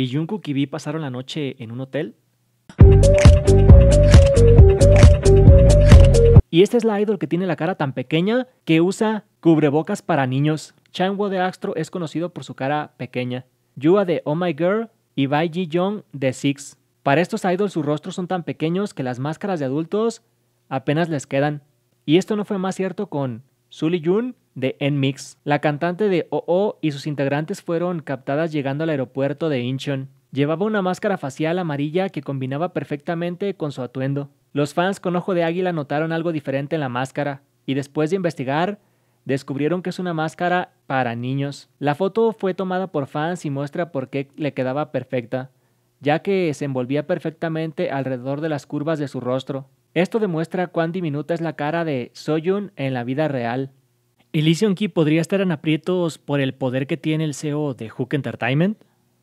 y Jungkook y pasaron la noche en un hotel. Y esta es la idol que tiene la cara tan pequeña que usa cubrebocas para niños. Wo de Astro es conocido por su cara pequeña. Yua de Oh My Girl y Bai Ji Jong de Six. Para estos idols sus rostros son tan pequeños que las máscaras de adultos apenas les quedan. Y esto no fue más cierto con Sully Jun de mix La cantante de OO y sus integrantes fueron captadas llegando al aeropuerto de Incheon. Llevaba una máscara facial amarilla que combinaba perfectamente con su atuendo. Los fans con ojo de águila notaron algo diferente en la máscara y después de investigar descubrieron que es una máscara para niños. La foto fue tomada por fans y muestra por qué le quedaba perfecta, ya que se envolvía perfectamente alrededor de las curvas de su rostro. Esto demuestra cuán diminuta es la cara de Soyun en la vida real seung Key podría estar en aprietos por el poder que tiene el CEO de Hook Entertainment?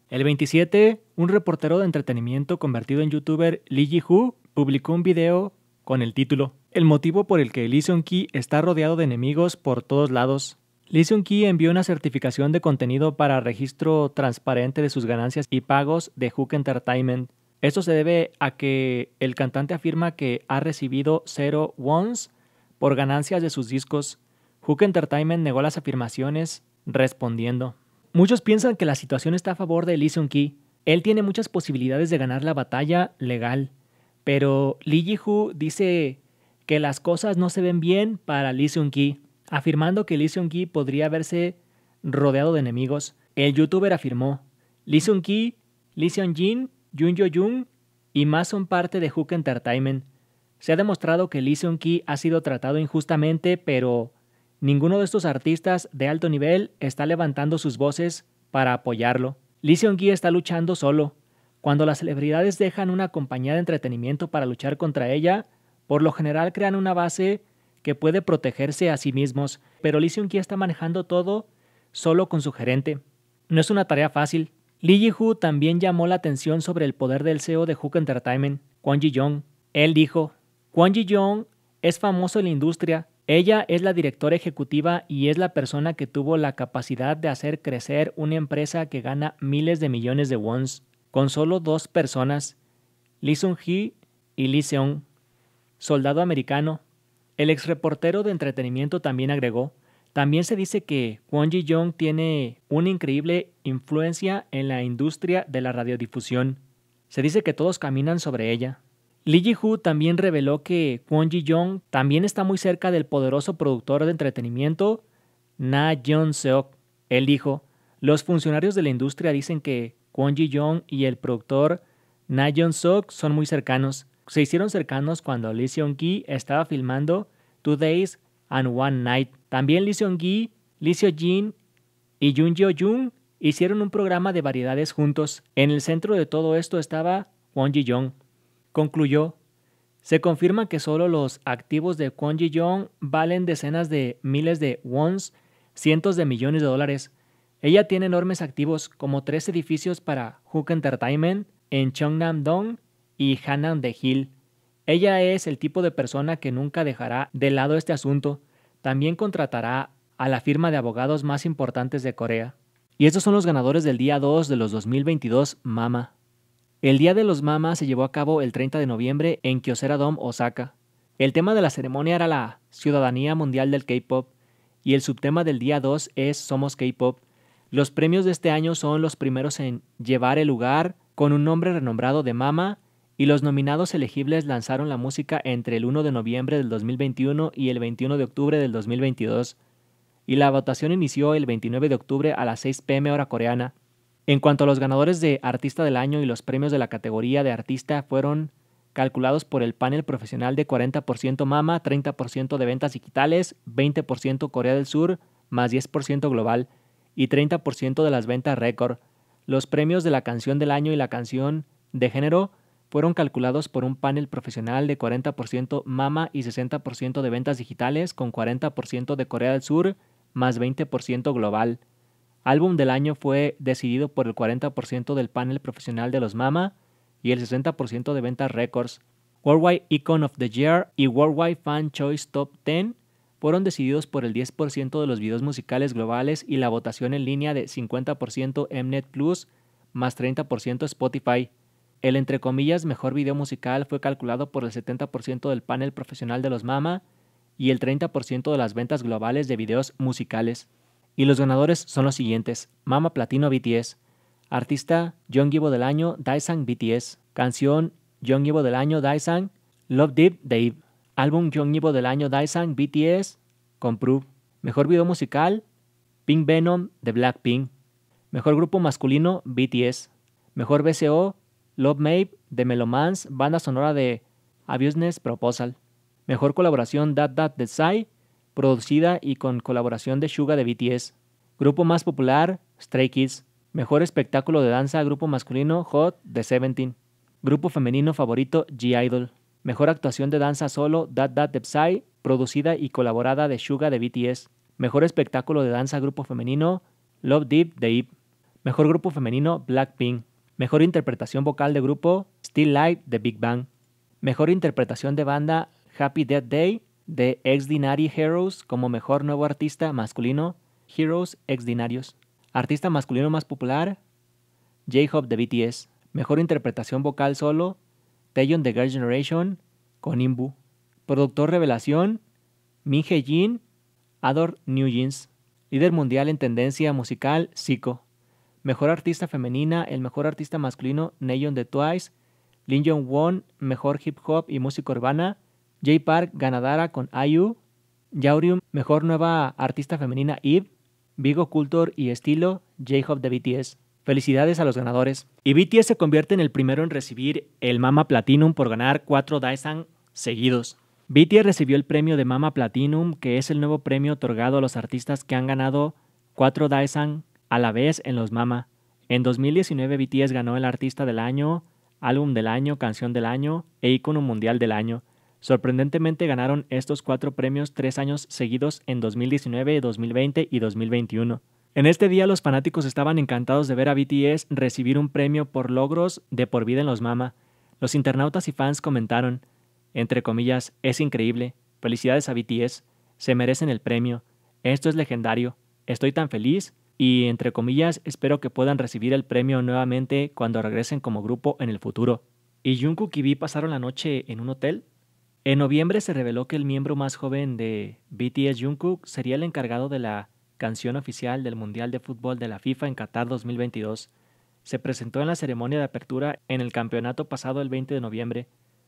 El 27, un reportero de entretenimiento convertido en youtuber, Lee Ji-hoo, publicó un video con el título El motivo por el que seung Key está rodeado de enemigos por todos lados. seung Key envió una certificación de contenido para registro transparente de sus ganancias y pagos de Hook Entertainment. Esto se debe a que el cantante afirma que ha recibido 0 ones por ganancias de sus discos Hook Entertainment negó las afirmaciones, respondiendo, Muchos piensan que la situación está a favor de Lee Sun Ki. Él tiene muchas posibilidades de ganar la batalla legal, pero Lee Ji-hoo dice que las cosas no se ven bien para Lee Sun Ki, afirmando que Lee Sun Ki podría haberse rodeado de enemigos. El youtuber afirmó, Lee Sun Ki, Lee Seon Jin, Yoon Jo Jung y más son parte de Hook Entertainment. Se ha demostrado que Lee Seung Ki ha sido tratado injustamente, pero Ninguno de estos artistas de alto nivel está levantando sus voces para apoyarlo. Lee Seung-gi está luchando solo. Cuando las celebridades dejan una compañía de entretenimiento para luchar contra ella, por lo general crean una base que puede protegerse a sí mismos, pero Lee Seung-gi está manejando todo solo con su gerente. No es una tarea fácil. Lee Ji-hoo también llamó la atención sobre el poder del CEO de Hook Entertainment, Kwon Ji-jong. Él dijo, Kwon Ji-jong es famoso en la industria, ella es la directora ejecutiva y es la persona que tuvo la capacidad de hacer crecer una empresa que gana miles de millones de wons con solo dos personas, Lee Sung-hee y Lee Seong, soldado americano. El ex reportero de entretenimiento también agregó, también se dice que Kwon ji young tiene una increíble influencia en la industria de la radiodifusión. Se dice que todos caminan sobre ella. Lee Ji-hoo también reveló que Kwon ji jong también está muy cerca del poderoso productor de entretenimiento Na Jeon-seok. Él dijo, los funcionarios de la industria dicen que Kwon ji Jong y el productor Na Jeon-seok son muy cercanos. Se hicieron cercanos cuando Lee Seung-gi estaba filmando Two Days and One Night. También Lee Seung-gi, Lee Seo-jin y Jun Jeo-jung hicieron un programa de variedades juntos. En el centro de todo esto estaba Kwon ji Jong. Concluyó, se confirma que solo los activos de Kwon ji valen decenas de miles de wons, cientos de millones de dólares. Ella tiene enormes activos como tres edificios para Hook Entertainment en Cheongnam-dong y Hanan-de-Hill. Ella es el tipo de persona que nunca dejará de lado este asunto. También contratará a la firma de abogados más importantes de Corea. Y estos son los ganadores del día 2 de los 2022, Mama. El Día de los Mamas se llevó a cabo el 30 de noviembre en Kyocera Dome, Osaka. El tema de la ceremonia era la ciudadanía mundial del K-pop y el subtema del día 2 es Somos K-pop. Los premios de este año son los primeros en llevar el lugar con un nombre renombrado de Mama y los nominados elegibles lanzaron la música entre el 1 de noviembre del 2021 y el 21 de octubre del 2022 y la votación inició el 29 de octubre a las 6 pm hora coreana. En cuanto a los ganadores de Artista del Año y los premios de la categoría de artista fueron calculados por el panel profesional de 40% Mama, 30% de ventas digitales, 20% Corea del Sur, más 10% global y 30% de las ventas récord. Los premios de la canción del año y la canción de género fueron calculados por un panel profesional de 40% Mama y 60% de ventas digitales con 40% de Corea del Sur, más 20% global. Álbum del año fue decidido por el 40% del panel profesional de los MAMA y el 60% de ventas récords. Worldwide Icon of the Year y Worldwide Fan Choice Top 10 fueron decididos por el 10% de los videos musicales globales y la votación en línea de 50% Mnet Plus más 30% Spotify. El entre comillas mejor video musical fue calculado por el 70% del panel profesional de los MAMA y el 30% de las ventas globales de videos musicales. Y los ganadores son los siguientes: Mama Platino BTS, Artista Gibo del Año Daisang BTS, Canción Evo del Año Daisang, Love Deep Dave, Álbum Evo del Año Daisang BTS, Comprove, Mejor Video Musical, Pink Venom de Blackpink, Mejor Grupo Masculino BTS, Mejor BCO Love Mave de Melomance, banda sonora de A Proposal. Mejor colaboración That Dad de Psy, producida y con colaboración de Suga de BTS. Grupo más popular, Stray Kids. Mejor espectáculo de danza, grupo masculino, Hot, de Seventeen. Grupo femenino favorito, G-Idol. Mejor actuación de danza solo, That That de Psy, producida y colaborada de Suga de BTS. Mejor espectáculo de danza, grupo femenino, Love Deep de Ip. Mejor grupo femenino, Blackpink. Mejor interpretación vocal de grupo, Still Light de Big Bang. Mejor interpretación de banda, Happy Dead Day de Ex-Dinari Heroes como mejor nuevo artista masculino, Heroes Ex-Dinarios. Artista masculino más popular, J-Hop de BTS. Mejor interpretación vocal solo, Taeyeon de Girl Generation con Imbu. Productor revelación, Min Jin, Ador New Jeans. Líder mundial en tendencia musical, Zico. Mejor artista femenina, el mejor artista masculino, Neon de Twice. Lin Jong Won, mejor hip hop y música urbana, J Park ganadara con IU, Yaurium mejor nueva artista femenina Eve, Vigo Cultor y Estilo, J-Hope de BTS. Felicidades a los ganadores. Y BTS se convierte en el primero en recibir el Mama Platinum por ganar cuatro Daesang seguidos. BTS recibió el premio de Mama Platinum, que es el nuevo premio otorgado a los artistas que han ganado cuatro Daesang a la vez en los Mama. En 2019 BTS ganó el Artista del Año, Álbum del Año, Canción del Año e icono Mundial del Año. Sorprendentemente ganaron estos cuatro premios tres años seguidos en 2019, 2020 y 2021. En este día los fanáticos estaban encantados de ver a BTS recibir un premio por logros de por vida en los Mama. Los internautas y fans comentaron, entre comillas, es increíble, felicidades a BTS, se merecen el premio, esto es legendario, estoy tan feliz y, entre comillas, espero que puedan recibir el premio nuevamente cuando regresen como grupo en el futuro. Y Jungkook y V pasaron la noche en un hotel en noviembre se reveló que el miembro más joven de BTS Jungkook sería el encargado de la canción oficial del Mundial de Fútbol de la FIFA en Qatar 2022. Se presentó en la ceremonia de apertura en el campeonato pasado el 20 de noviembre.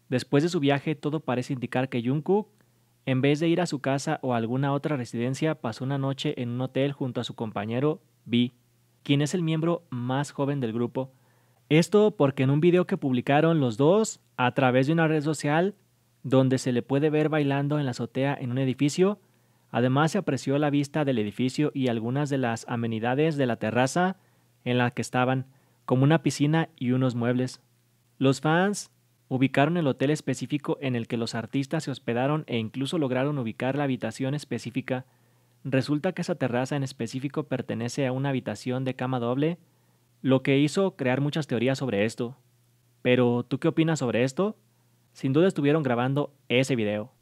Después de su viaje, todo parece indicar que Jungkook, en vez de ir a su casa o alguna otra residencia, pasó una noche en un hotel junto a su compañero B, quien es el miembro más joven del grupo. Esto porque en un video que publicaron los dos a través de una red social donde se le puede ver bailando en la azotea en un edificio. Además se apreció la vista del edificio y algunas de las amenidades de la terraza en la que estaban, como una piscina y unos muebles. Los fans ubicaron el hotel específico en el que los artistas se hospedaron e incluso lograron ubicar la habitación específica. Resulta que esa terraza en específico pertenece a una habitación de cama doble, lo que hizo crear muchas teorías sobre esto. Pero, ¿tú qué opinas sobre esto? sin duda estuvieron grabando ese video.